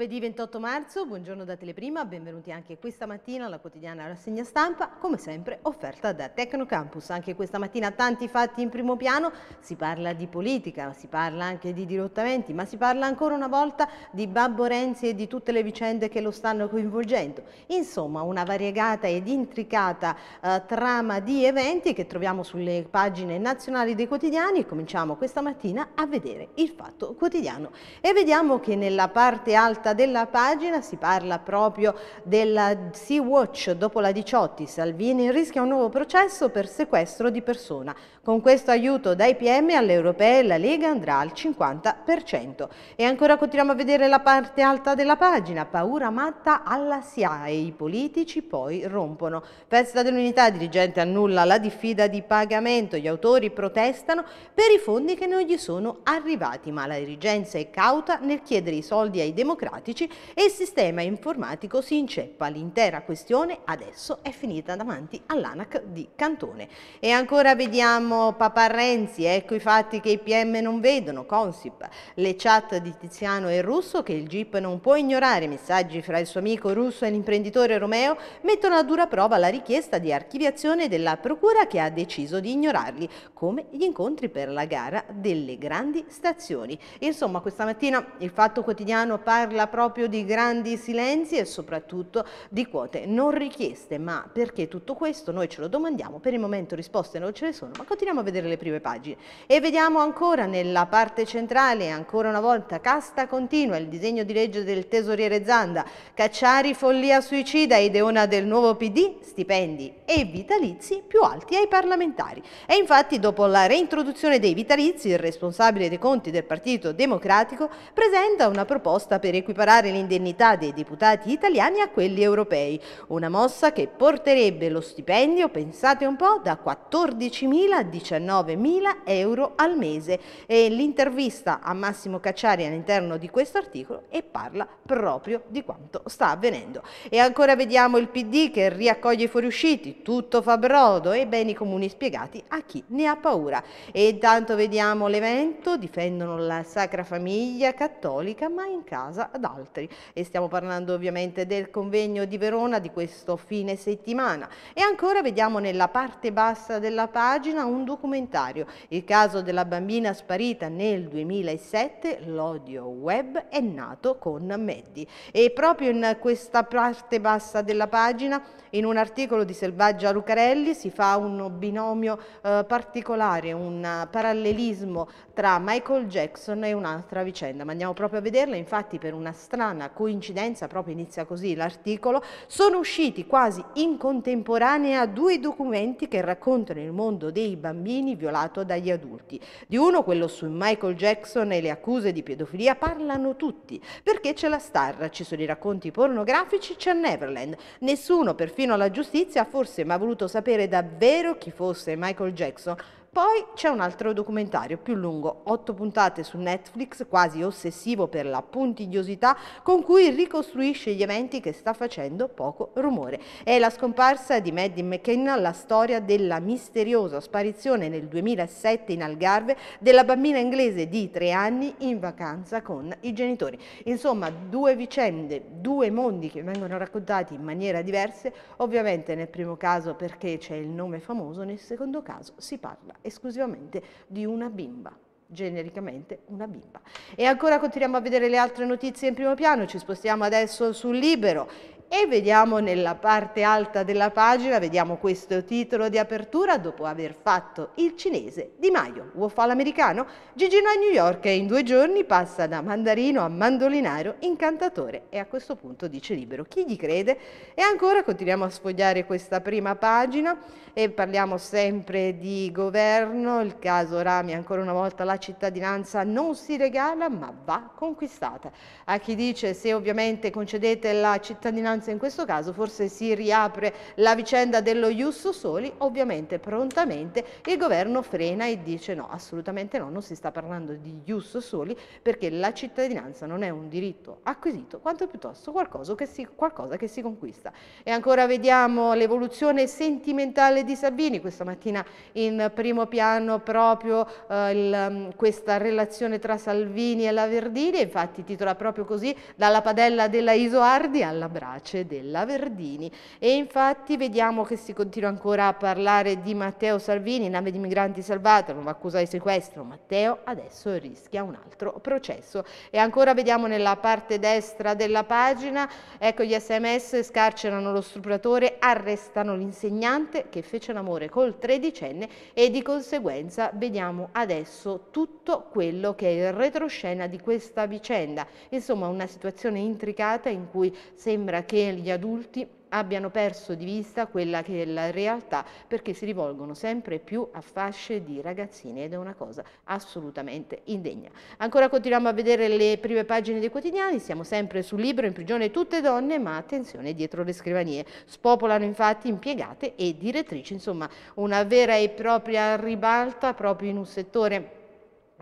Giovedì 28 marzo, buongiorno da Teleprima, benvenuti anche questa mattina alla quotidiana rassegna stampa, come sempre offerta da Tecnocampus. Anche questa mattina tanti fatti in primo piano, si parla di politica, si parla anche di dirottamenti, ma si parla ancora una volta di Babbo Renzi e di tutte le vicende che lo stanno coinvolgendo. Insomma, una variegata ed intricata eh, trama di eventi che troviamo sulle pagine nazionali dei quotidiani e cominciamo questa mattina a vedere il fatto quotidiano. E vediamo che nella parte alta puntata della pagina si parla proprio della Sea-Watch. Dopo la 18 Salvini rischia un nuovo processo per sequestro di persona. Con questo aiuto dai PM alle europee la Lega andrà al 50%. E ancora continuiamo a vedere la parte alta della pagina. Paura matta alla SIAE. I politici poi rompono. Festa dell'unità, dirigente annulla la diffida di pagamento. Gli autori protestano per i fondi che non gli sono arrivati. Ma la dirigenza è cauta nel chiedere i soldi ai democratici burocratici e il sistema informatico si inceppa. L'intera questione adesso è finita davanti all'ANAC di Cantone. E ancora vediamo Papa Renzi, ecco i fatti che i PM non vedono, Consip, le chat di Tiziano e Russo che il GIP non può ignorare, messaggi fra il suo amico Russo e l'imprenditore Romeo mettono a dura prova la richiesta di archiviazione della Procura che ha deciso di ignorarli, come gli incontri per la gara delle grandi stazioni. Insomma, questa mattina il Fatto Quotidiano parla parla proprio di grandi silenzi e soprattutto di quote non richieste, ma perché tutto questo noi ce lo domandiamo, per il momento risposte non ce ne sono, ma continuiamo a vedere le prime pagine e vediamo ancora nella parte centrale, ancora una volta, casta continua, il disegno di legge del tesoriere Zanda, Cacciari follia suicida, ideona del nuovo PD, stipendi e vitalizi più alti ai parlamentari. E infatti dopo la reintroduzione dei vitalizi, il responsabile dei conti del Partito Democratico presenta una proposta per equilibrare equiparare l'indennità dei deputati italiani a quelli europei, una mossa che porterebbe lo stipendio, pensate un po', da 14.000 a 19.000 euro al mese e l'intervista a Massimo Cacciari all'interno di questo articolo e parla proprio di quanto sta avvenendo. E ancora vediamo il PD che riaccoglie i fuoriusciti, tutto fa brodo e beni comuni spiegati a chi ne ha paura. E intanto vediamo l'evento, difendono la Sacra Famiglia Cattolica ma in casa ad altri e stiamo parlando ovviamente del convegno di Verona di questo fine settimana. E ancora vediamo nella parte bassa della pagina un documentario, il caso della bambina sparita nel 2007, l'odio web è nato con Meddi. E proprio in questa parte bassa della pagina, in un articolo di Selvaggia Lucarelli, si fa un binomio eh, particolare, un parallelismo tra Michael Jackson e un'altra vicenda, ma andiamo proprio a vederla infatti per una una strana coincidenza, proprio inizia così l'articolo, sono usciti quasi in contemporanea due documenti che raccontano il mondo dei bambini violato dagli adulti. Di uno, quello su Michael Jackson e le accuse di pedofilia, parlano tutti, perché c'è la star, ci sono i racconti pornografici, c'è Neverland. Nessuno, perfino la giustizia, forse ma ha voluto sapere davvero chi fosse Michael Jackson poi c'è un altro documentario più lungo, otto puntate su Netflix, quasi ossessivo per la puntigliosità con cui ricostruisce gli eventi che sta facendo poco rumore. È la scomparsa di Maddie McKenna, la storia della misteriosa sparizione nel 2007 in Algarve della bambina inglese di tre anni in vacanza con i genitori. Insomma, due vicende, due mondi che vengono raccontati in maniera diversa, ovviamente nel primo caso perché c'è il nome famoso, nel secondo caso si parla esclusivamente di una bimba genericamente una bimba. E ancora continuiamo a vedere le altre notizie in primo piano, ci spostiamo adesso sul libero e vediamo nella parte alta della pagina, vediamo questo titolo di apertura dopo aver fatto il cinese Di Maio, vuol fare l'americano? Gigino a New York e in due giorni passa da mandarino a mandolinario, incantatore e a questo punto dice libero. Chi gli crede? E ancora continuiamo a sfogliare questa prima pagina e parliamo sempre di governo, il caso Rami ancora una volta la cittadinanza non si regala ma va conquistata. A chi dice se ovviamente concedete la cittadinanza minoranza in questo caso, forse si riapre la vicenda dello Ius Soli, ovviamente prontamente il governo frena e dice no, assolutamente no, non si sta parlando di Ius Soli perché la cittadinanza non è un diritto acquisito, quanto piuttosto qualcosa che si, qualcosa che si conquista. E ancora vediamo l'evoluzione sentimentale di Salvini questa mattina in primo piano proprio eh, il, mm, questa relazione tra Salvini e la Verdini, infatti titola proprio così, dalla padella della Isoardi alla Braccia pace della Verdini. E infatti vediamo che si continua ancora a parlare di Matteo Salvini, nave di migranti salvata, non va accusa di sequestro. Matteo adesso rischia un altro processo. E ancora vediamo nella parte destra della pagina, ecco gli sms, scarcerano lo stupratore, arrestano l'insegnante che fece l'amore col tredicenne e di conseguenza vediamo adesso tutto quello che è il retroscena di questa vicenda. Insomma una situazione intricata in cui sembra che e gli adulti abbiano perso di vista quella che è la realtà perché si rivolgono sempre più a fasce di ragazzini ed è una cosa assolutamente indegna. Ancora continuiamo a vedere le prime pagine dei quotidiani, siamo sempre sul libro in prigione tutte donne ma attenzione dietro le scrivanie, spopolano infatti impiegate e direttrici, insomma una vera e propria ribalta proprio in un settore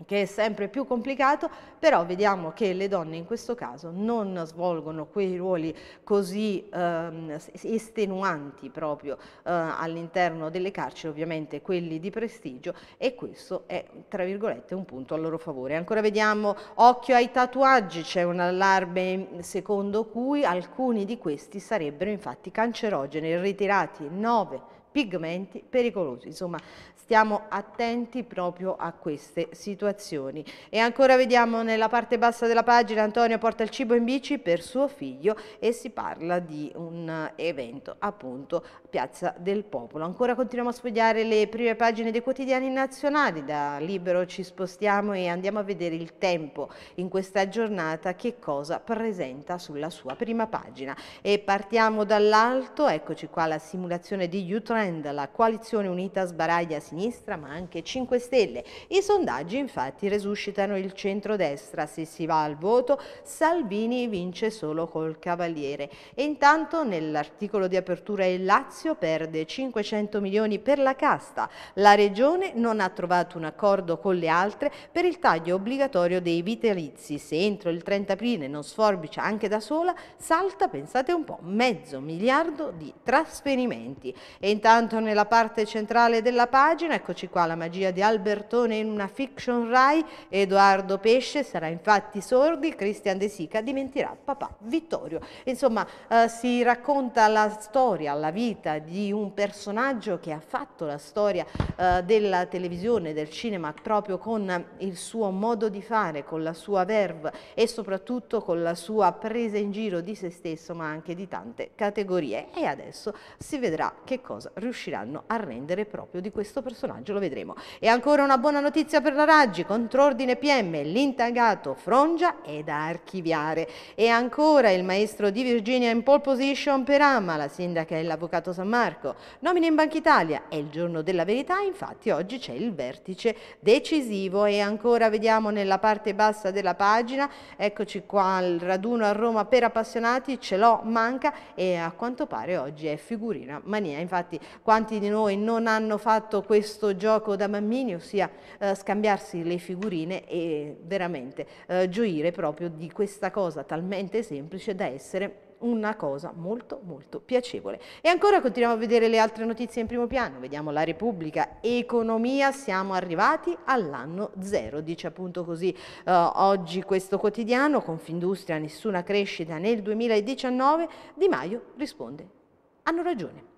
che è sempre più complicato, però vediamo che le donne in questo caso non svolgono quei ruoli così ehm, estenuanti proprio eh, all'interno delle carceri, ovviamente quelli di prestigio e questo è tra virgolette un punto a loro favore. Ancora vediamo occhio ai tatuaggi, c'è un allarme secondo cui alcuni di questi sarebbero infatti cancerogeni, ritirati 9 pigmenti pericolosi. Insomma, stiamo attenti proprio a queste situazioni. E ancora vediamo nella parte bassa della pagina Antonio porta il cibo in bici per suo figlio e si parla di un evento appunto Piazza del Popolo. Ancora continuiamo a sfogliare le prime pagine dei quotidiani nazionali, da Libero ci spostiamo e andiamo a vedere il tempo in questa giornata che cosa presenta sulla sua prima pagina. E partiamo dall'alto, eccoci qua la simulazione di Utrecht trend la coalizione unita sbaraglia sinistra ma anche 5 Stelle. I sondaggi infatti resuscitano il centrodestra, se si va al voto Salvini vince solo col Cavaliere. E intanto nell'articolo di apertura il Lazio perde 500 milioni per la casta. La Regione non ha trovato un accordo con le altre per il taglio obbligatorio dei vitalizi. Se entro il 30 aprile non sforbicia anche da sola, salta, pensate un po', mezzo miliardo di trasferimenti. E intanto Intanto nella parte centrale della pagina, eccoci qua, la magia di Albertone in una fiction Rai, Edoardo Pesce sarà infatti sordi, Christian De Sica diventerà papà Vittorio. Insomma, eh, si racconta la storia, la vita di un personaggio che ha fatto la storia eh, della televisione, del cinema, proprio con il suo modo di fare, con la sua verve e soprattutto con la sua presa in giro di se stesso, ma anche di tante categorie. E adesso si vedrà che cosa riusciranno a rendere proprio di questo personaggio, lo vedremo. E ancora una buona notizia per la Raggi, contrordine PM, l'intagato Frongia è da archiviare. E ancora il maestro di Virginia in pole position per Ama, la sindaca e l'avvocato San Marco. Nomina in Banca Italia, è il giorno della verità, infatti oggi c'è il vertice decisivo e ancora vediamo nella parte bassa della pagina, eccoci qua il raduno a Roma per appassionati, ce l'ho, manca e a quanto pare oggi è figurina mania, infatti quanti di noi non hanno fatto questo gioco da bambini, ossia eh, scambiarsi le figurine e veramente eh, gioire proprio di questa cosa talmente semplice da essere una cosa molto molto piacevole. E ancora continuiamo a vedere le altre notizie in primo piano, vediamo la Repubblica, economia, siamo arrivati all'anno zero, dice appunto così eh, oggi questo quotidiano, Confindustria, nessuna crescita nel 2019, Di Maio risponde, hanno ragione.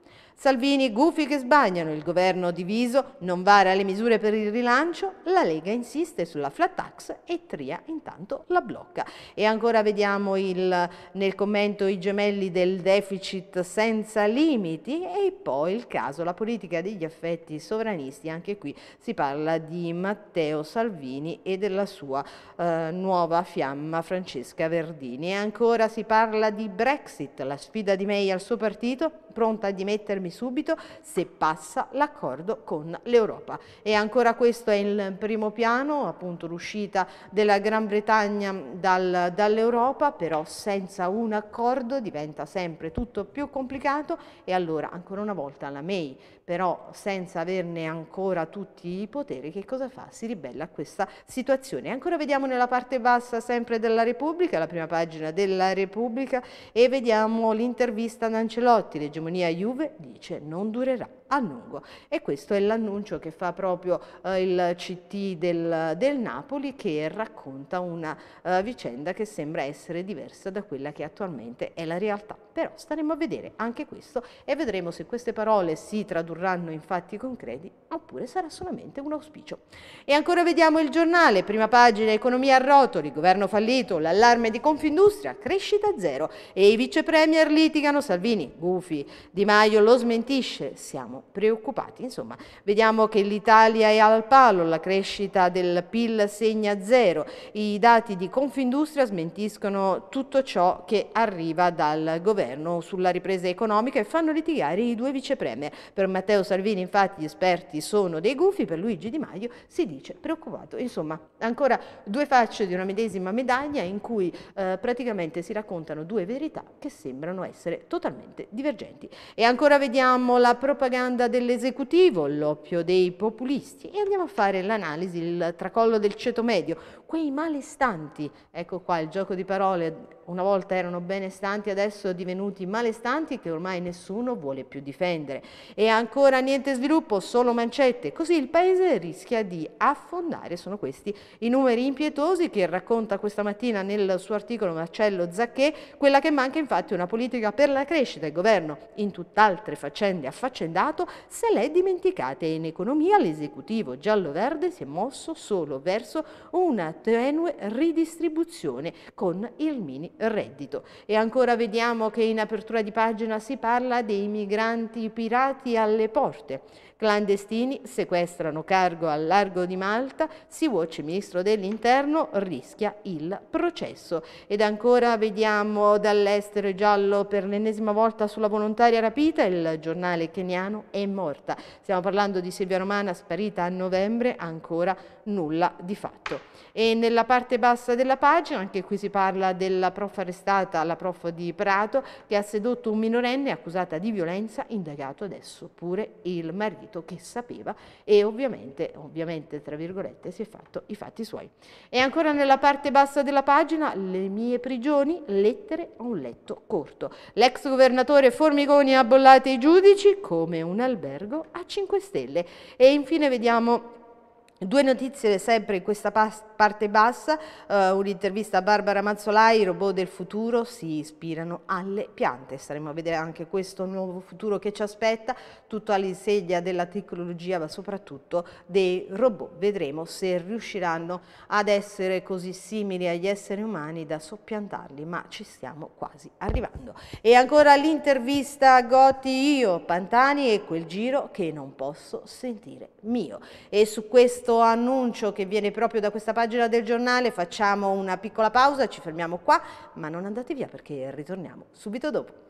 Salvini, gufi che sbagliano, il governo diviso, non vara le misure per il rilancio, la Lega insiste sulla flat tax e Tria intanto la blocca. E ancora vediamo il, nel commento i gemelli del deficit senza limiti e poi il caso, la politica degli affetti sovranisti, anche qui si parla di Matteo Salvini e della sua eh, nuova fiamma Francesca Verdini. E ancora si parla di Brexit, la sfida di May al suo partito, pronta a dimettermi subito se passa l'accordo con l'Europa. E ancora questo è in primo piano, appunto l'uscita della Gran Bretagna dal, dall'Europa, però senza un accordo diventa sempre tutto più complicato e allora ancora una volta la May però senza averne ancora tutti i poteri, che cosa fa? Si ribella a questa situazione. Ancora vediamo nella parte bassa sempre della Repubblica, la prima pagina della Repubblica, e vediamo l'intervista ad Ancelotti, l'egemonia Juve dice non durerà. Annungo. E questo è l'annuncio che fa proprio eh, il CT del, del, Napoli che racconta una eh, vicenda che sembra essere diversa da quella che attualmente è la realtà. Però staremo a vedere anche questo e vedremo se queste parole si tradurranno in fatti concreti oppure sarà solamente un auspicio. E ancora vediamo il giornale, prima pagina economia a rotoli, governo fallito, l'allarme di Confindustria, crescita zero e i vice premier litigano, Salvini, Gufi, Di Maio lo smentisce, siamo preoccupati. Insomma, vediamo che l'Italia è al palo, la crescita del PIL segna zero, i dati di Confindustria smentiscono tutto ciò che arriva dal governo sulla ripresa economica e fanno litigare i due vicepremier. Per Matteo Salvini infatti gli esperti sono dei gufi, per Luigi Di Maio si dice preoccupato. Insomma, ancora due facce di una medesima medaglia in cui eh, praticamente si raccontano due verità che sembrano essere totalmente divergenti. E ancora vediamo la propaganda domanda dell'esecutivo, l'oppio dei populisti e andiamo a fare l'analisi, il tracollo del ceto medio, quei malestanti, ecco qua il gioco di parole, una volta erano benestanti, adesso divenuti malestanti che ormai nessuno vuole più difendere. E ancora niente sviluppo, solo mancette, così il paese rischia di affondare, sono questi i numeri impietosi che racconta questa mattina nel suo articolo Marcello Zacchè, quella che manca infatti è una politica per la crescita, il governo in tutt'altre faccende affaccendato se l'è dimenticata e in economia l'esecutivo giallo-verde si è mosso solo verso una tenue ridistribuzione con il mini reddito. E ancora vediamo che in apertura di pagina si parla dei migranti pirati alle porte. Clandestini sequestrano cargo al largo di Malta, Sea-Watch, ministro dell'interno, rischia il processo. Ed ancora vediamo dall'estero giallo per l'ennesima volta sulla volontaria rapita, il giornale keniano è morta. Stiamo parlando di Silvia Romana sparita a novembre, ancora nulla di fatto. E nella parte bassa della pagina, anche qui si parla della prof arrestata, la prof di Prato, che ha sedotto un minorenne accusata di violenza, indagato adesso pure il marito detto che sapeva e ovviamente, ovviamente tra virgolette, si è fatto i fatti suoi. E ancora nella parte bassa della pagina, le mie prigioni, lettere a un letto corto. L'ex governatore Formigoni ha bollato i giudici come un albergo a 5 stelle. E infine vediamo Due notizie sempre in questa parte bassa, uh, un'intervista a Barbara Mazzolai, i robot del futuro si ispirano alle piante, staremo a vedere anche questo nuovo futuro che ci aspetta, tutto all'insegna della tecnologia ma soprattutto dei robot, vedremo se riusciranno ad essere così simili agli esseri umani da soppiantarli, ma ci stiamo quasi arrivando. E ancora l'intervista a Gotti, io, Pantani e quel giro che non posso sentire mio. E su questo questo annuncio che viene proprio da questa pagina del giornale facciamo una piccola pausa, ci fermiamo qua, ma non andate via perché ritorniamo subito dopo.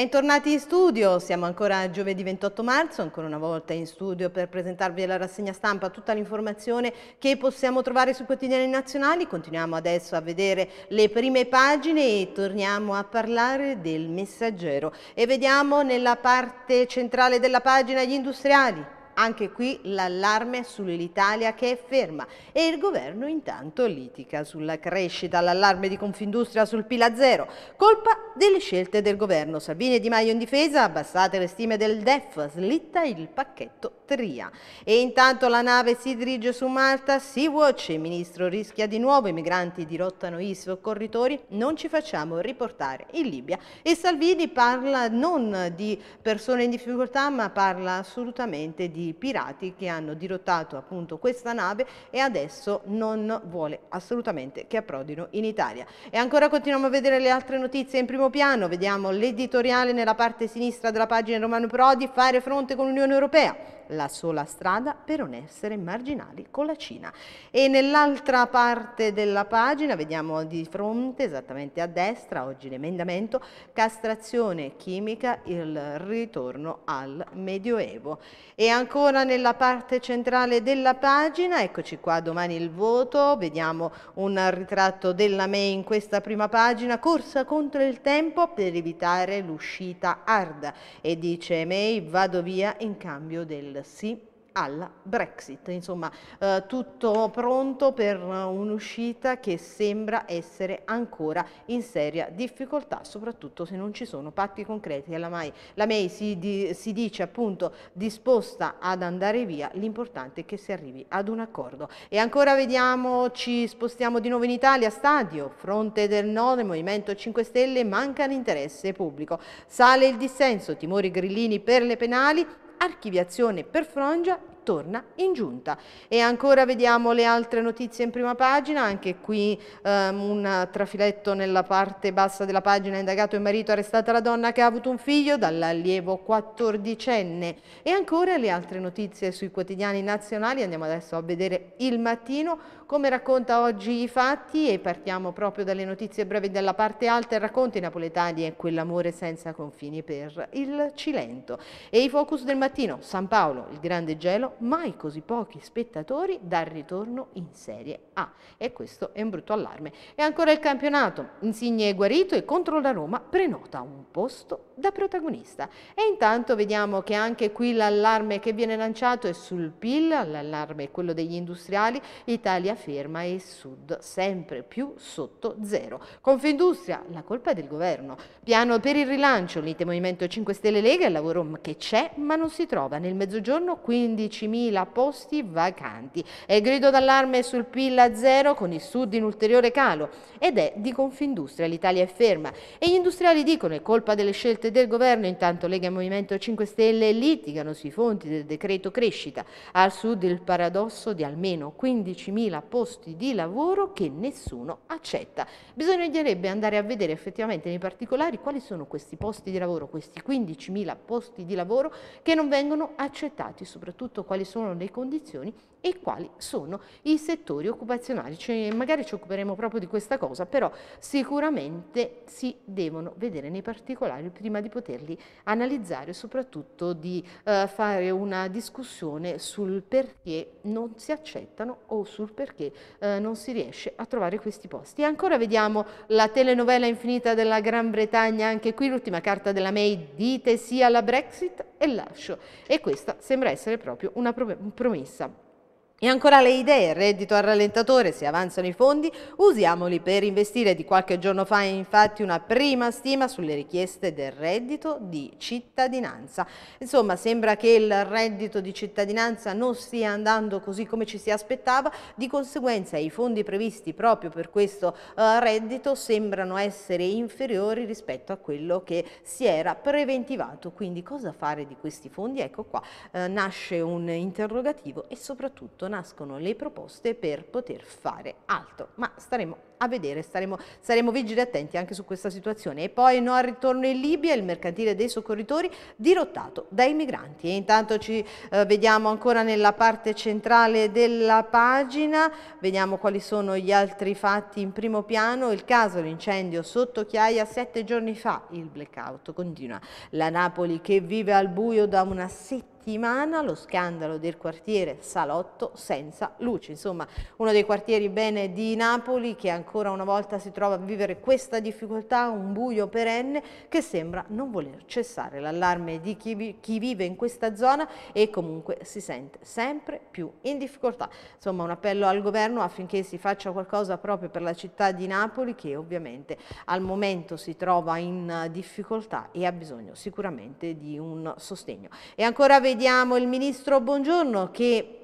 Bentornati in studio, siamo ancora giovedì 28 marzo, ancora una volta in studio per presentarvi la rassegna stampa, tutta l'informazione che possiamo trovare sui quotidiani nazionali. Continuiamo adesso a vedere le prime pagine e torniamo a parlare del messaggero. E vediamo nella parte centrale della pagina gli industriali. Anche qui l'allarme sull'Italia che è ferma e il governo intanto litiga sulla crescita, l'allarme di Confindustria sul Pila Zero, colpa delle scelte del governo. Salvini e Di Maio in difesa, abbassate le stime del DEF, slitta il pacchetto Tria. E intanto la nave si dirige su Malta, Sea-Watch, il ministro rischia di nuovo, i migranti dirottano i soccorritori, non ci facciamo riportare in Libia. E Salvini parla non di persone in difficoltà ma parla assolutamente di pirati che hanno dirottato appunto questa nave e adesso non vuole assolutamente che approdino in Italia. E ancora continuiamo a vedere le altre notizie in primo piano, vediamo l'editoriale nella parte sinistra della pagina Romano Prodi, fare fronte con l'Unione Europea, la sola strada per non essere marginali con la Cina. E nell'altra parte della pagina vediamo di fronte, esattamente a destra, oggi l'emendamento, castrazione chimica, il ritorno al Medioevo. E ancora ancora nella parte centrale della pagina, eccoci qua domani il voto, vediamo un ritratto della May in questa prima pagina, corsa contro il tempo per evitare l'uscita hard e dice May vado via in cambio del sì alla Brexit, insomma eh, tutto pronto per un'uscita che sembra essere ancora in seria difficoltà, soprattutto se non ci sono patti concreti. La May, la May si, di, si dice appunto disposta ad andare via, l'importante è che si arrivi ad un accordo. E ancora vediamo, ci spostiamo di nuovo in Italia, stadio, fronte del no, del Movimento 5 Stelle, manca l'interesse pubblico, sale il dissenso, timori grillini per le penali, archiviazione per frangia torna in giunta. E ancora vediamo le altre notizie in prima pagina, anche qui ehm, un trafiletto nella parte bassa della pagina, indagato il marito, arrestata la donna che ha avuto un figlio dall'allievo 14enne. E ancora le altre notizie sui quotidiani nazionali, andiamo adesso a vedere il mattino, come racconta oggi i fatti e partiamo proprio dalle notizie brevi della parte alta, il racconto in napoletani è quell'amore senza confini per il Cilento. E i focus del mattino, San Paolo, il grande gelo mai così pochi spettatori dal ritorno in Serie A. E questo è un brutto allarme. E ancora il campionato. Insigne è guarito e contro la Roma prenota un posto da protagonista. E intanto vediamo che anche qui l'allarme che viene lanciato è sul PIL, l'allarme è quello degli industriali, Italia ferma e Sud sempre più sotto zero. Confindustria, la colpa è del governo. Piano per il rilancio, l'ite Movimento 5 Stelle Lega, il lavoro che c'è ma non si trova. Nel mezzogiorno 15 15.000 posti vacanti. E grido d'allarme sul PIL a zero con il sud in ulteriore calo ed è di Confindustria. L'Italia è ferma e gli industriali dicono è colpa delle scelte del governo. Intanto Lega e Movimento 5 Stelle litigano sui fonti del decreto crescita. Al sud il paradosso di almeno 15.000 posti di lavoro che nessuno accetta. Bisognerebbe andare a vedere effettivamente nei particolari quali sono questi posti di lavoro, questi 15.000 posti di lavoro che non vengono accettati, soprattutto quali sono le condizioni e quali sono i settori occupazionali. Cioè, magari ci occuperemo proprio di questa cosa, però sicuramente si devono vedere nei particolari prima di poterli analizzare e soprattutto di eh, fare una discussione sul perché non si accettano o sul perché eh, non si riesce a trovare questi posti. E ancora vediamo la telenovela infinita della Gran Bretagna, anche qui l'ultima carta della May, dite sì alla Brexit e lascio. E questa sembra essere proprio una promessa e ancora le idee, reddito al rallentatore, se avanzano i fondi, usiamoli per investire. Di qualche giorno fa è infatti una prima stima sulle richieste del reddito di cittadinanza. Insomma, sembra che il reddito di cittadinanza non stia andando così come ci si aspettava, di conseguenza i fondi previsti proprio per questo eh, reddito sembrano essere inferiori rispetto a quello che si era preventivato. Quindi cosa fare di questi fondi? Ecco qua, eh, nasce un interrogativo e soprattutto nascono le proposte per poter fare altro, ma staremo a vedere, staremo, saremo vigili e attenti anche su questa situazione. E poi no al ritorno in Libia, il mercantile dei soccorritori dirottato dai migranti. E intanto ci eh, vediamo ancora nella parte centrale della pagina, vediamo quali sono gli altri fatti in primo piano, il caso l'incendio sotto Chiaia sette giorni fa, il blackout continua, la Napoli che vive al buio da una settimana lo scandalo del quartiere Salotto senza luce, insomma uno dei quartieri bene di Napoli che ancora ancora una volta si trova a vivere questa difficoltà, un buio perenne che sembra non voler cessare. L'allarme di chi, vi, chi vive in questa zona e comunque si sente sempre più in difficoltà. Insomma un appello al governo affinché si faccia qualcosa proprio per la città di Napoli che ovviamente al momento si trova in eh, difficoltà e ha bisogno sicuramente di un sostegno. E ancora vediamo il ministro Buongiorno che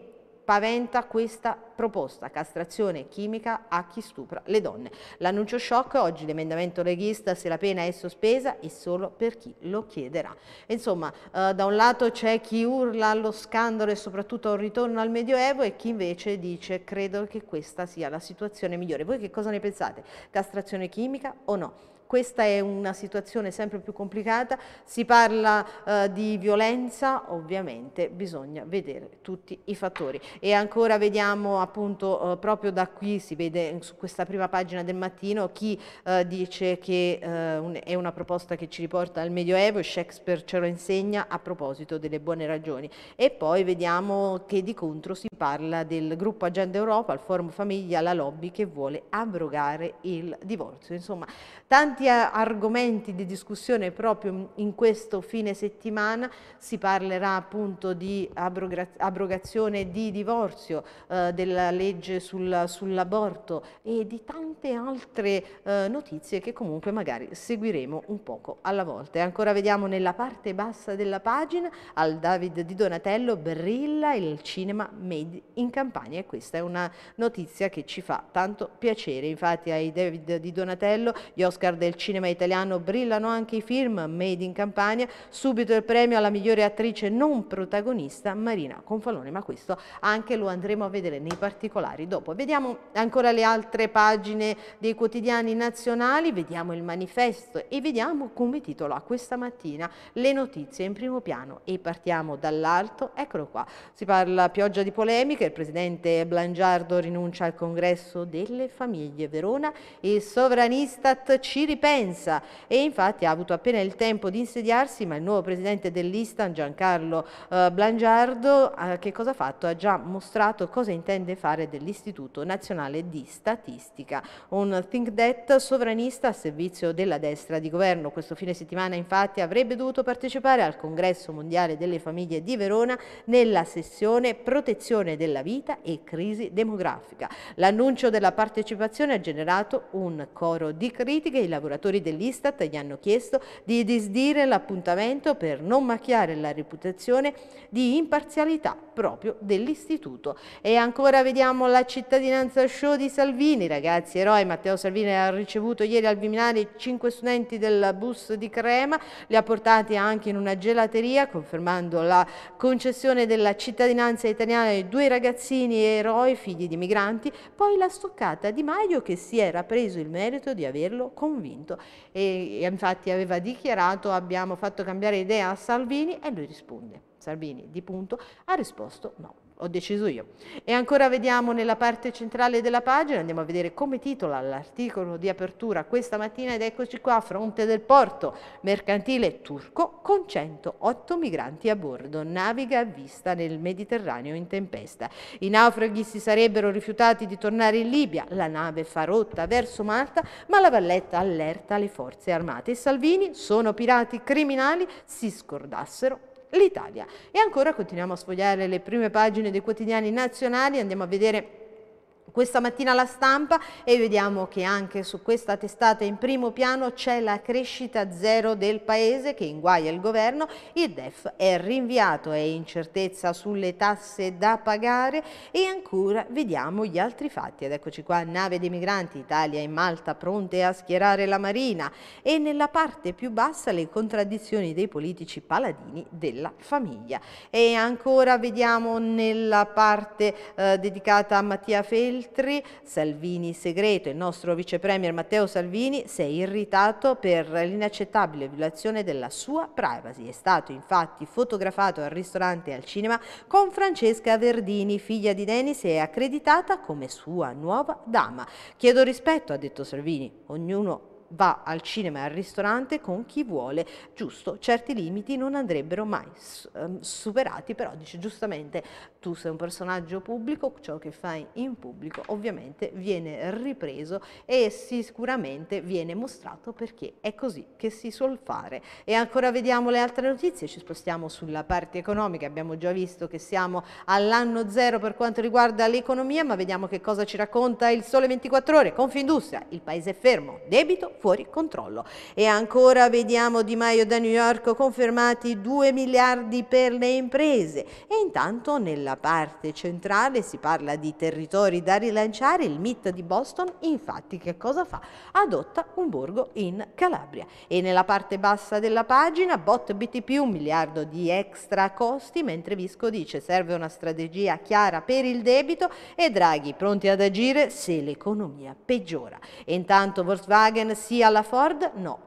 spaventa questa proposta, castrazione chimica a chi stupra le donne. L'annuncio shock, oggi l'emendamento leghista se la pena è sospesa e solo per chi lo chiederà. Insomma, eh, da un lato c'è chi urla allo scandalo e soprattutto a un ritorno al Medioevo e chi invece dice credo che questa sia la situazione migliore. Voi che cosa ne pensate? Castrazione chimica o no? Questa è una situazione sempre più complicata, si parla eh, di violenza, ovviamente bisogna vedere tutti i fattori. E ancora vediamo appunto eh, proprio da qui, si vede eh, su questa prima pagina del mattino, chi eh, dice che eh, un, è una proposta che ci riporta al Medioevo Shakespeare ce lo insegna a proposito delle buone ragioni. E poi vediamo che di contro si parla del gruppo Agenda Europa, il Forum Famiglia, la lobby che vuole abrogare il divorzio. Insomma, tanti tanti eh, argomenti di discussione proprio in questo fine settimana, si parlerà appunto di abrogazione di divorzio, eh, della legge sul, sull'aborto e di tante altre eh, notizie che comunque magari seguiremo un poco alla volta. E ancora vediamo nella parte bassa della pagina al David di Donatello brilla il cinema made in Campania e questa è una notizia che ci fa tanto piacere. Infatti ai David di Donatello gli Oscar del del cinema italiano brillano anche i film Made in Campania, subito il premio alla migliore attrice non protagonista Marina Confalone, ma questo anche lo andremo a vedere nei particolari dopo. Vediamo ancora le altre pagine dei quotidiani nazionali, vediamo il manifesto e vediamo come titolo a questa mattina le notizie in primo piano e partiamo dall'alto, eccolo qua, si parla pioggia di polemiche, il presidente Blangiardo rinuncia al congresso delle famiglie Verona, e sovranistat ci ripete ripensa e infatti ha avuto appena il tempo di insediarsi, ma il nuovo presidente dell'Istan, Giancarlo eh, Blangiardo, eh, che cosa ha fatto? Ha già mostrato cosa intende fare dell'Istituto Nazionale di Statistica, un think debt sovranista a servizio della destra di governo. Questo fine settimana infatti avrebbe dovuto partecipare al Congresso Mondiale delle Famiglie di Verona nella sessione Protezione della vita e crisi demografica. L'annuncio della partecipazione ha generato un coro di critiche, i lavoratori lavoratori dell'Istat gli hanno chiesto di disdire l'appuntamento per non macchiare la reputazione di imparzialità proprio dell'istituto. E ancora vediamo la cittadinanza show di Salvini, ragazzi eroi, Matteo Salvini ha ricevuto ieri al Viminale cinque studenti del bus di Crema, li ha portati anche in una gelateria confermando la concessione della cittadinanza italiana ai due ragazzini eroi figli di migranti, poi la stoccata di Maio che si era preso il merito di averlo convinto. Parlamento e infatti aveva dichiarato abbiamo fatto cambiare idea a Salvini e lui risponde, Salvini di punto, ha risposto no ho deciso io. E ancora vediamo nella parte centrale della pagina, andiamo a vedere come titola l'articolo di apertura questa mattina ed eccoci qua a fronte del porto mercantile turco con 108 migranti a bordo, naviga a vista nel Mediterraneo in tempesta. I naufraghi si sarebbero rifiutati di tornare in Libia, la nave fa rotta verso Malta, ma la valletta allerta le forze armate e Salvini sono pirati criminali, si scordassero l'Italia. E ancora continuiamo a sfogliare le prime pagine dei quotidiani nazionali, andiamo a vedere questa mattina la stampa e vediamo che anche su questa testata in primo piano c'è la crescita zero del paese che inguaia il governo, il DEF è rinviato, è incertezza sulle tasse da pagare e ancora vediamo gli altri fatti. Ed eccoci qua, nave dei migranti, Italia e Malta pronte a schierare la Marina e nella parte più bassa le contraddizioni dei politici paladini della famiglia. E ancora vediamo nella parte eh, dedicata a Mattia Felti Feltri, Salvini segreto, il nostro vice premier Matteo Salvini si è irritato per l'inaccettabile violazione della sua privacy. È stato infatti fotografato al ristorante e al cinema con Francesca Verdini, figlia di Denis e accreditata come sua nuova dama. Chiedo rispetto, ha detto Salvini, ognuno va al cinema e al ristorante con chi vuole, giusto, certi limiti non andrebbero mai ehm, superati, però dice giustamente tu sei un personaggio pubblico, ciò che fai in pubblico ovviamente viene ripreso e sicuramente viene mostrato perché è così che si suol fare. E ancora vediamo le altre notizie, ci spostiamo sulla parte economica, abbiamo già visto che siamo all'anno zero per quanto riguarda l'economia, ma vediamo che cosa ci racconta il Sole 24 Ore, Confindustria, il paese è fermo, debito fuori controllo. E ancora vediamo Di Maio da New York confermati 2 miliardi per le imprese e intanto nella parte centrale si parla di territori da rilanciare, il MIT di Boston infatti che cosa fa? Adotta un borgo in Calabria e nella parte bassa della pagina bot BTP un miliardo di extra costi mentre Visco dice serve una strategia chiara per il debito e Draghi pronti ad agire se l'economia peggiora. E intanto Volkswagen si sì alla Ford? No.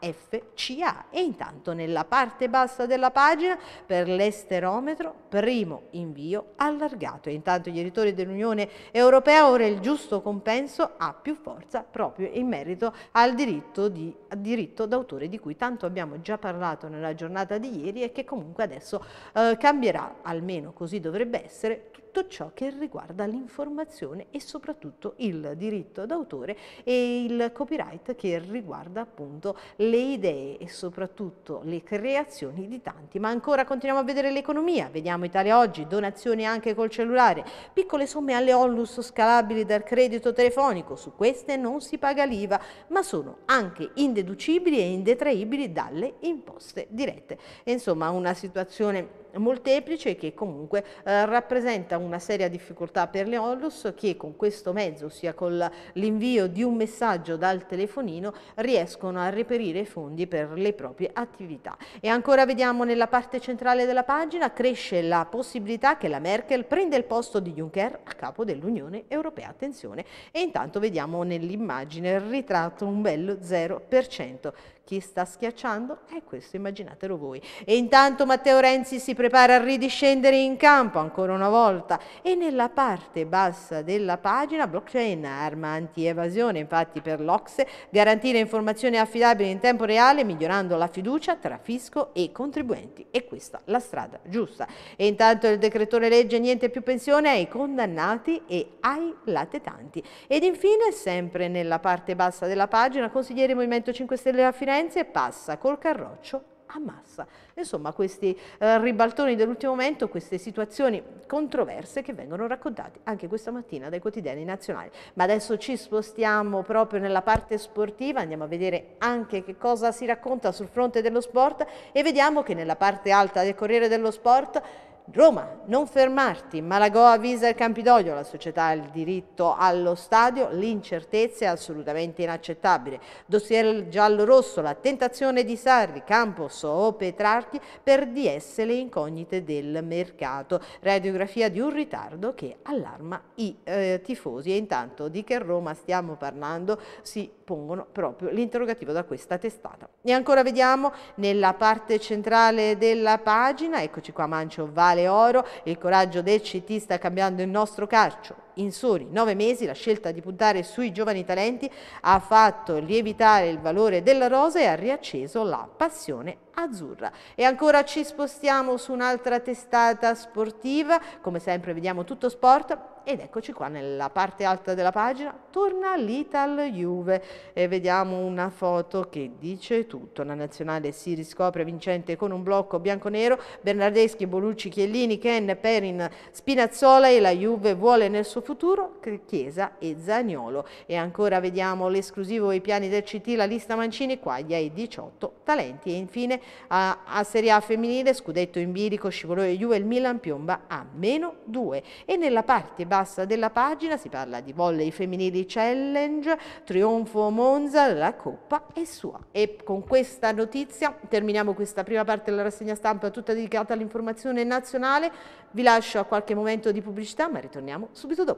AFCA. E intanto nella parte bassa della pagina per l'esterometro primo invio allargato. E intanto gli editori dell'Unione Europea ora il giusto compenso ha più forza proprio in merito al diritto, di, diritto d'autore di cui tanto abbiamo già parlato nella giornata di ieri e che comunque adesso eh, cambierà, almeno così dovrebbe essere, tutto tutto ciò che riguarda l'informazione e soprattutto il diritto d'autore e il copyright che riguarda appunto le idee e soprattutto le creazioni di tanti. Ma ancora continuiamo a vedere l'economia, vediamo Italia Oggi, donazioni anche col cellulare, piccole somme alle onlus scalabili dal credito telefonico, su queste non si paga l'IVA, ma sono anche indeducibili e indetraibili dalle imposte dirette. Insomma, una situazione molteplice che comunque eh, rappresenta una seria difficoltà per le Leonlus che con questo mezzo, ossia con l'invio di un messaggio dal telefonino, riescono a reperire fondi per le proprie attività. E ancora vediamo nella parte centrale della pagina cresce la possibilità che la Merkel prenda il posto di Juncker a capo dell'Unione Europea. Attenzione! E intanto vediamo nell'immagine il ritratto un bello 0% chi sta schiacciando è questo, immaginatelo voi. E intanto Matteo Renzi si prepara a ridiscendere in campo ancora una volta e nella parte bassa della pagina blockchain, arma anti-evasione, infatti per l'Ocse, garantire informazioni affidabili in tempo reale migliorando la fiducia tra fisco e contribuenti. E questa la strada giusta. E intanto il decretore legge niente più pensione ai condannati e ai latetanti. Ed infine, sempre nella parte bassa della pagina, consigliere Movimento 5 Stelle a Firenze, Renzi e passa col carroccio a massa. Insomma, questi eh, ribaltoni dell'ultimo momento, queste situazioni controverse che vengono raccontate anche questa mattina dai quotidiani nazionali. Ma adesso ci spostiamo proprio nella parte sportiva, andiamo a vedere anche che cosa si racconta sul fronte dello sport e vediamo che nella parte alta del Corriere dello Sport Roma, non fermarti. Malagò avvisa il Campidoglio, la società ha il diritto allo stadio, l'incertezza è assolutamente inaccettabile. Dossier giallo-rosso, la tentazione di Sarri, Campos o Petrarchi per DS le incognite del mercato. Radiografia di un ritardo che allarma i eh, tifosi. E intanto di che Roma stiamo parlando si pongono proprio l'interrogativo da questa testata. E ancora vediamo nella parte centrale della pagina, eccoci qua Mancio vale oro, il coraggio del CT sta cambiando il nostro calcio, in soli nove mesi la scelta di puntare sui giovani talenti ha fatto lievitare il valore della rosa e ha riacceso la passione azzurra. E ancora ci spostiamo su un'altra testata sportiva, come sempre vediamo tutto sport ed eccoci qua nella parte alta della pagina, torna l'Ital Juve e vediamo una foto che dice tutto, la nazionale si riscopre vincente con un blocco bianco-nero, Bernardeschi, Bolucci, Chiellini, Ken, Perin, Spinazzola e la Juve vuole nel suo futuro Chiesa e Zagnolo. E ancora vediamo l'esclusivo i piani del CT, la lista Mancini, Quaglia e 18 talenti. E infine a, a Serie A femminile, scudetto in bilico, scivolone Juve, il Milan piomba a meno 2. E nella parte bassa della pagina si parla di volley femminili challenge, trionfo Monza, la Coppa è sua. E con questa notizia terminiamo questa prima parte della rassegna stampa tutta dedicata all'informazione nazionale. Vi lascio a qualche momento di pubblicità ma ritorniamo subito dopo.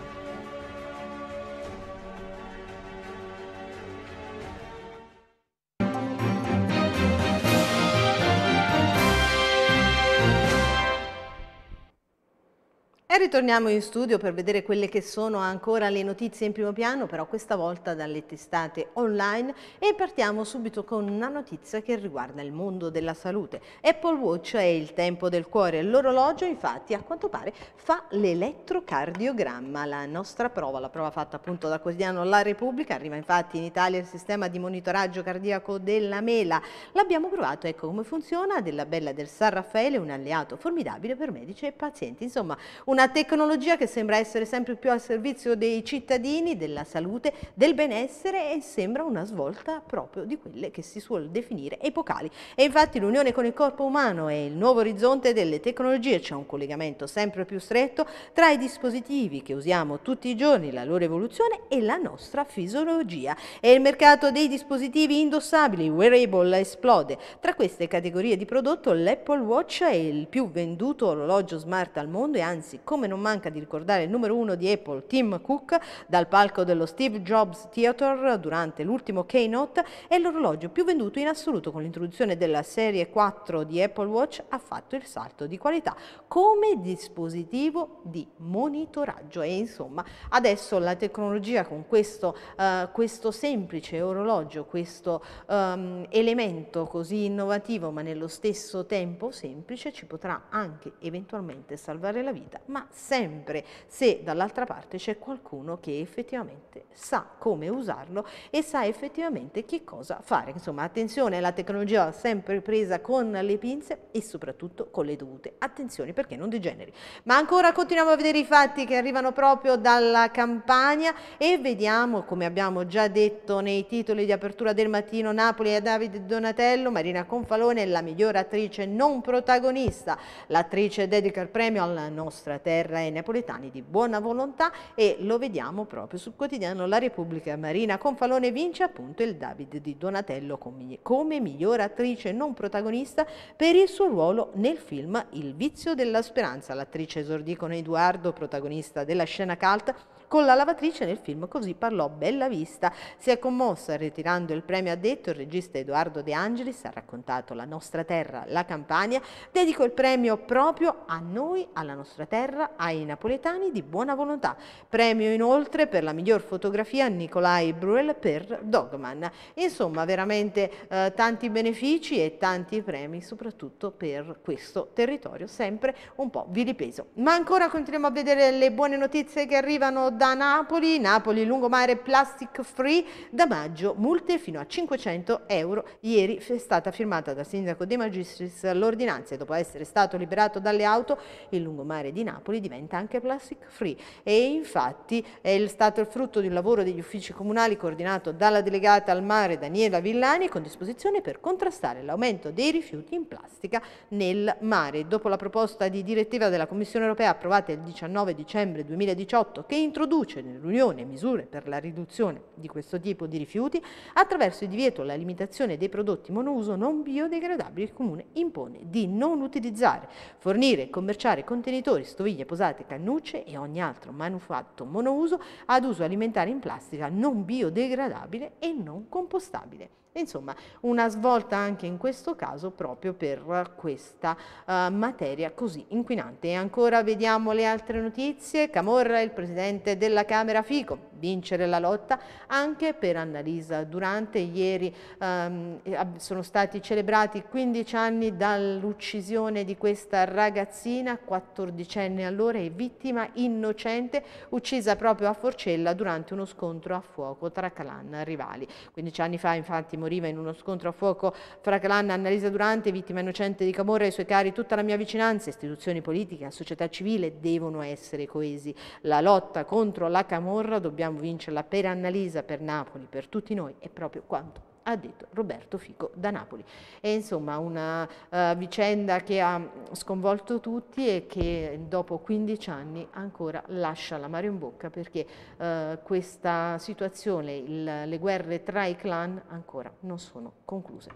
E ritorniamo in studio per vedere quelle che sono ancora le notizie in primo piano, però questa volta dalle testate online e partiamo subito con una notizia che riguarda il mondo della salute. Apple Watch è il tempo del cuore, l'orologio infatti a quanto pare fa l'elettrocardiogramma, la nostra prova, la prova fatta appunto da quotidiano La Repubblica, arriva infatti in Italia il sistema di monitoraggio cardiaco della mela, l'abbiamo provato, ecco come funziona, della Bella del San Raffaele, un alleato formidabile per medici e pazienti, insomma una tecnologia che sembra essere sempre più al servizio dei cittadini, della salute, del benessere e sembra una svolta proprio di quelle che si suol definire epocali. E infatti l'unione con il corpo umano e il nuovo orizzonte delle tecnologie c'è un collegamento sempre più stretto tra i dispositivi che usiamo tutti i giorni, la loro evoluzione e la nostra fisiologia. E il mercato dei dispositivi indossabili, wearable, esplode. Tra queste categorie di prodotto l'Apple Watch è il più venduto orologio smart al mondo e anzi come non manca di ricordare il numero uno di Apple, Tim Cook, dal palco dello Steve Jobs Theater durante l'ultimo keynote, è l'orologio più venduto in assoluto con l'introduzione della serie 4 di Apple Watch ha fatto il salto di qualità come dispositivo di monitoraggio e insomma adesso la tecnologia con questo, uh, questo semplice orologio, questo um, elemento così innovativo ma nello stesso tempo semplice ci potrà anche eventualmente salvare la vita ma sempre se dall'altra parte c'è qualcuno che effettivamente sa come usarlo e sa effettivamente che cosa fare. Insomma, attenzione, la tecnologia va sempre presa con le pinze e soprattutto con le dovute attenzioni perché non degeneri. Ma ancora continuiamo a vedere i fatti che arrivano proprio dalla campagna e vediamo, come abbiamo già detto nei titoli di apertura del mattino, Napoli e Davide Donatello, Marina Confalone è la miglior attrice non protagonista. L'attrice dedica il premio alla nostra terra per i napoletani di buona volontà e lo vediamo proprio sul quotidiano La Repubblica Marina Confalone vince appunto il David di Donatello come miglior attrice non protagonista per il suo ruolo nel film Il vizio della speranza. L'attrice esordì con Edoardo, protagonista della scena cult, con la lavatrice nel film Così parlò Bella Vista. Si è commossa ritirando il premio ha detto il regista Edoardo De Angelis, ha raccontato la nostra terra, la Campania. Dedico il premio proprio a noi, alla nostra terra, ai napoletani di buona volontà. Premio inoltre per la miglior fotografia Nicolai Bruel per Dogman. Insomma, veramente eh, tanti benefici e tanti premi, soprattutto per questo territorio, sempre un po' vilipeso. Ma ancora continuiamo a vedere le buone notizie che arrivano da da Napoli, Napoli lungomare plastic free, da maggio multe fino a 500 euro. Ieri è stata firmata dal sindaco De Magistris l'ordinanza e dopo essere stato liberato dalle auto il lungomare di Napoli diventa anche plastic free e infatti è stato il frutto di un lavoro degli uffici comunali coordinato dalla delegata al mare Daniela Villani con disposizione per contrastare l'aumento dei rifiuti in plastica nel mare. Dopo la proposta di direttiva della Commissione europea approvata il 19 dicembre 2018 che introduce introduce nell'Unione misure per la riduzione di questo tipo di rifiuti attraverso il divieto e la limitazione dei prodotti monouso non biodegradabili il Comune impone di non utilizzare, fornire e commerciare contenitori, stoviglie, posate, cannucce e ogni altro manufatto monouso ad uso alimentare in plastica non biodegradabile e non compostabile. Insomma, una svolta anche in questo caso proprio per questa uh, materia così inquinante. E ancora vediamo le altre notizie. Camorra, il presidente della Camera Fico, vincere la lotta anche per Annalisa Durante. Ieri um, sono stati celebrati 15 anni dall'uccisione di questa ragazzina, 14enne allora e vittima innocente, uccisa proprio a Forcella durante uno scontro a fuoco tra clan rivali. 15 anni fa infatti moriva in uno scontro a fuoco fra clan Annalisa Durante, vittima innocente di Camorra e i suoi cari, tutta la mia vicinanza, istituzioni politiche, società civile devono essere coesi. La lotta contro la Camorra dobbiamo vincerla per Annalisa, per Napoli, per tutti noi è proprio quanto ha detto Roberto Fico da Napoli. È insomma una uh, vicenda che ha sconvolto tutti e che dopo 15 anni ancora lascia la mare in bocca perché uh, questa situazione, il, le guerre tra i clan ancora non sono concluse.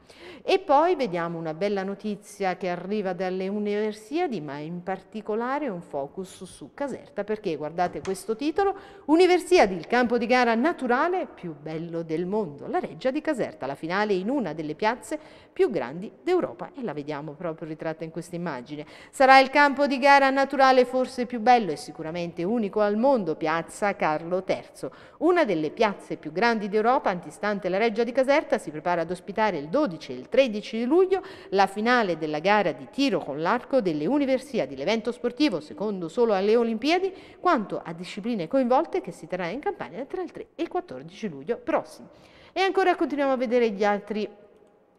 E poi vediamo una bella notizia che arriva dalle Universiadi ma in particolare un focus su Caserta perché guardate questo titolo Universiadi, il campo di gara naturale più bello del mondo, la reggia di Caserta. Certa, la finale in una delle piazze più grandi d'Europa e la vediamo proprio ritratta in questa immagine. Sarà il campo di gara naturale forse più bello e sicuramente unico al mondo, piazza Carlo III. Una delle piazze più grandi d'Europa, antistante la Reggia di Caserta, si prepara ad ospitare il 12 e il 13 di luglio la finale della gara di tiro con l'arco delle Universiadi, l'evento sportivo secondo solo alle Olimpiadi, quanto a discipline coinvolte che si terrà in campagna tra il 3 e il 14 luglio prossimi. E ancora continuiamo a vedere gli altri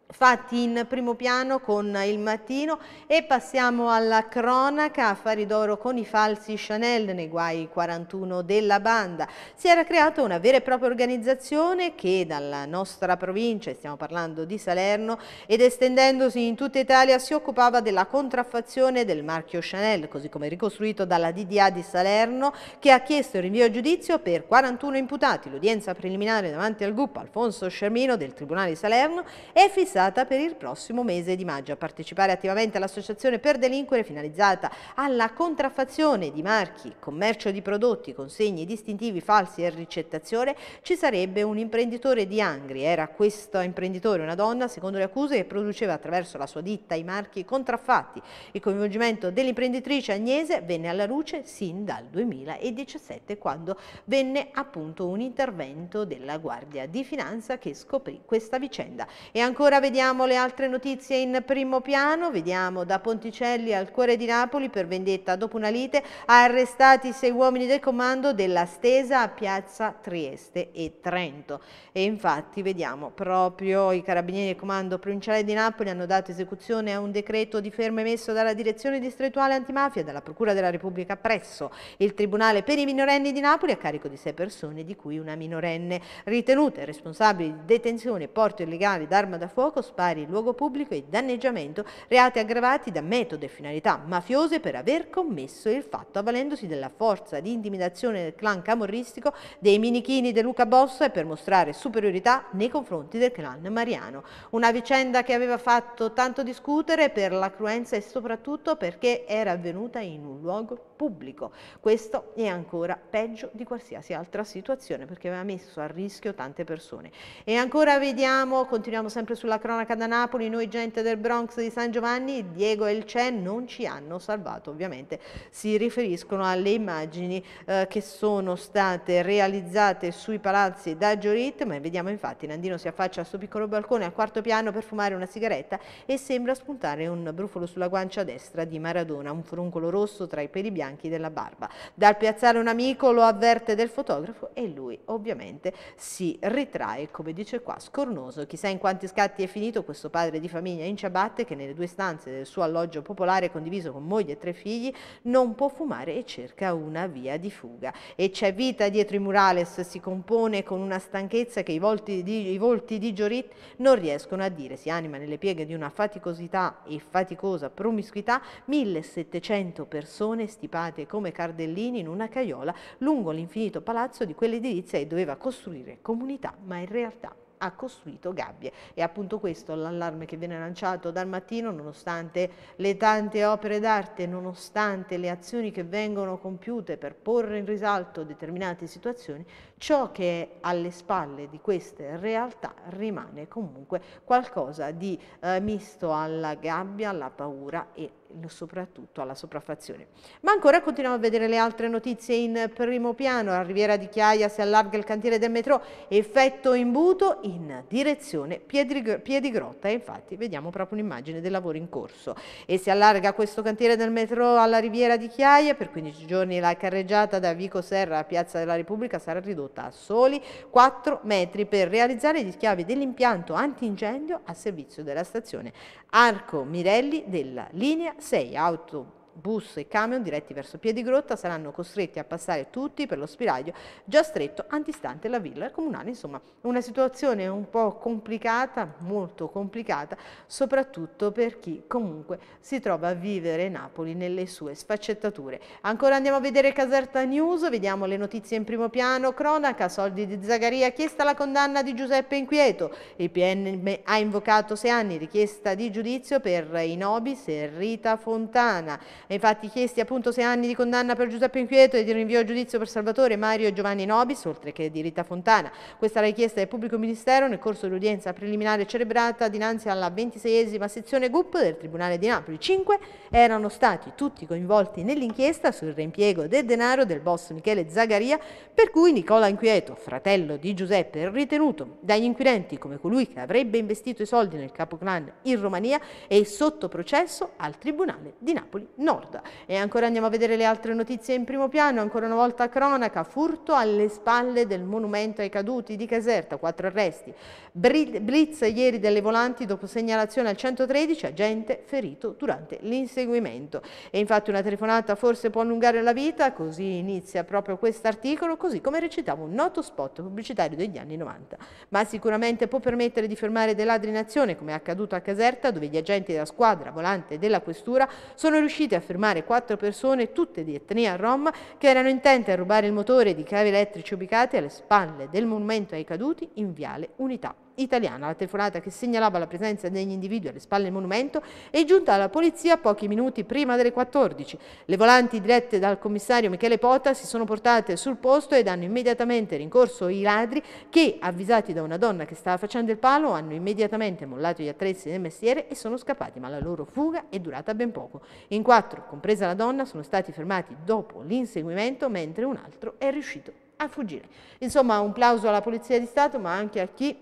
fatti in primo piano con il mattino e passiamo alla cronaca affari d'oro con i falsi Chanel nei guai 41 della banda si era creata una vera e propria organizzazione che dalla nostra provincia stiamo parlando di Salerno ed estendendosi in tutta Italia si occupava della contraffazione del marchio Chanel così come ricostruito dalla DDA di Salerno che ha chiesto il rinvio a giudizio per 41 imputati l'udienza preliminare davanti al gruppo Alfonso Scermino del Tribunale di Salerno è fissata fissata per il prossimo mese di maggio. A partecipare attivamente all'Associazione per delinquere finalizzata alla contraffazione di marchi, commercio di prodotti, consegni distintivi falsi e ricettazione, ci sarebbe un imprenditore di Angri. Era questo imprenditore una donna, secondo le accuse, che produceva attraverso la sua ditta i marchi contraffatti. Il coinvolgimento dell'imprenditrice agnese venne alla luce sin dal 2017, quando venne appunto un intervento della Guardia di Finanza che scoprì questa vicenda. E ancora vediamo le altre notizie in primo piano, vediamo da Ponticelli al cuore di Napoli per vendetta dopo una lite, arrestati sei uomini del comando della stesa a piazza Trieste e Trento. E infatti vediamo proprio i carabinieri del comando provinciale di Napoli hanno dato esecuzione a un decreto di fermo emesso dalla direzione distrettuale antimafia dalla Procura della Repubblica presso il Tribunale per i minorenni di Napoli a carico di sei persone di cui una minorenne ritenute responsabili di detenzione e porto illegale d'arma da fuoco fuoco, spari in luogo pubblico e danneggiamento, reati aggravati da metodo e finalità mafiose per aver commesso il fatto, avvalendosi della forza di intimidazione del clan camorristico, dei minichini De Luca Bossa e per mostrare superiorità nei confronti del clan Mariano. Una vicenda che aveva fatto tanto discutere per la cruenza e soprattutto perché era avvenuta in un luogo pubblico. Questo è ancora peggio di qualsiasi altra situazione perché aveva messo a rischio tante persone. E ancora vediamo, continuiamo sempre sulla cronaca, cronaca da Napoli, noi gente del Bronx di San Giovanni, Diego e il Cè non ci hanno salvato ovviamente, si riferiscono alle immagini eh, che sono state realizzate sui palazzi da Giorit, ma vediamo infatti Nandino si affaccia al suo piccolo balcone al quarto piano per fumare una sigaretta e sembra spuntare un brufolo sulla guancia destra di Maradona, un fruncolo rosso tra i peli bianchi della barba. Dal piazzare un amico lo avverte del fotografo e lui ovviamente si ritrae, come dice qua, scornoso, chissà in quanti scatti e finito questo padre di famiglia in ciabatte che nelle due stanze del suo alloggio popolare condiviso con moglie e tre figli non può fumare e cerca una via di fuga. E c'è vita dietro i murales, si compone con una stanchezza che i volti di, i volti di Giorit non riescono a dire, si anima nelle pieghe di una faticosità e faticosa promiscuità, 1700 persone stipate come cardellini in una caiola lungo l'infinito palazzo di quell'edilizia e doveva costruire comunità, ma in realtà ha costruito gabbie. E appunto questo l'allarme che viene lanciato dal mattino, nonostante le tante opere d'arte, nonostante le azioni che vengono compiute per porre in risalto determinate situazioni, ciò che è alle spalle di queste realtà rimane comunque qualcosa di eh, misto alla gabbia, alla paura e soprattutto alla sopraffazione. Ma ancora continuiamo a vedere le altre notizie in primo piano. A Riviera di Chiaia si allarga il cantiere del metro, effetto imbuto in direzione Piedigrotta e infatti vediamo proprio un'immagine del lavoro in corso. E si allarga questo cantiere del metro alla Riviera di Chiaia, per 15 giorni la carreggiata da Vico Serra a Piazza della Repubblica sarà ridotta ridotta a soli 4 metri per realizzare gli schiavi dell'impianto antincendio a servizio della stazione Arco Mirelli della linea 6 auto bus e camion diretti verso Piedigrotta saranno costretti a passare tutti per lo spiraglio già stretto antistante la villa comunale. Insomma, una situazione un po' complicata, molto complicata, soprattutto per chi comunque si trova a vivere Napoli nelle sue sfaccettature. Ancora andiamo a vedere Caserta News, vediamo le notizie in primo piano, cronaca, soldi di Zagaria, chiesta la condanna di Giuseppe Inquieto, il PN ha invocato sei anni richiesta di giudizio per i nobis e Rita Fontana, e infatti chiesti appunto sei anni di condanna per Giuseppe Inquieto e di rinvio a giudizio per Salvatore, Mario e Giovanni Nobis, oltre che di Rita Fontana. Questa la richiesta del pubblico ministero nel corso dell'udienza preliminare celebrata dinanzi alla 26esima sezione GUP del Tribunale di Napoli. Cinque erano stati tutti coinvolti nell'inchiesta sul reimpiego del denaro del boss Michele Zagaria, per cui Nicola Inquieto, fratello di Giuseppe, ritenuto dagli inquirenti come colui che avrebbe investito i soldi nel capoclan in Romania e sotto processo al Tribunale di Napoli 9 nord. E ancora andiamo a vedere le altre notizie in primo piano, ancora una volta cronaca, furto alle spalle del monumento ai caduti di Caserta, quattro arresti. Blitz ieri delle volanti dopo segnalazione al 113, agente ferito durante l'inseguimento. E infatti una telefonata forse può allungare la vita, così inizia proprio questo articolo, così come recitava un noto spot pubblicitario degli anni 90. Ma sicuramente può permettere di fermare dei ladri in azione, come è accaduto a Caserta, dove gli agenti della squadra volante della questura sono riusciti a fermare quattro persone, tutte di etnia rom, che erano intente a rubare il motore di cavi elettrici ubicati alle spalle del monumento ai caduti in Viale Unità italiana. La telefonata che segnalava la presenza degli individui alle spalle del monumento è giunta alla polizia pochi minuti prima delle 14. Le volanti dirette dal commissario Michele Pota si sono portate sul posto ed hanno immediatamente rincorso i ladri che, avvisati da una donna che stava facendo il palo, hanno immediatamente mollato gli attrezzi del mestiere e sono scappati, ma la loro fuga è durata ben poco. In quattro, compresa la donna, sono stati fermati dopo l'inseguimento, mentre un altro è riuscito a fuggire. Insomma, un plauso alla Polizia di Stato, ma anche a chi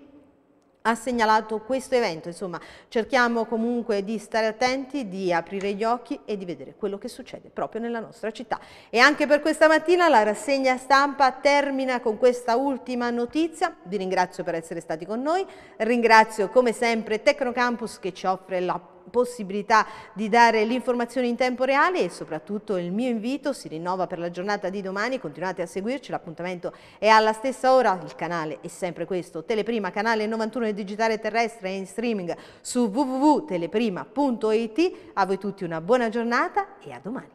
ha segnalato questo evento, insomma cerchiamo comunque di stare attenti, di aprire gli occhi e di vedere quello che succede proprio nella nostra città. E anche per questa mattina la rassegna stampa termina con questa ultima notizia, vi ringrazio per essere stati con noi, ringrazio come sempre Tecnocampus che ci offre la possibilità di dare l'informazione in tempo reale e soprattutto il mio invito si rinnova per la giornata di domani, continuate a seguirci, l'appuntamento è alla stessa ora, il canale è sempre questo, Teleprima, canale 91 del digitale terrestre e in streaming su www.teleprima.it, a voi tutti una buona giornata e a domani.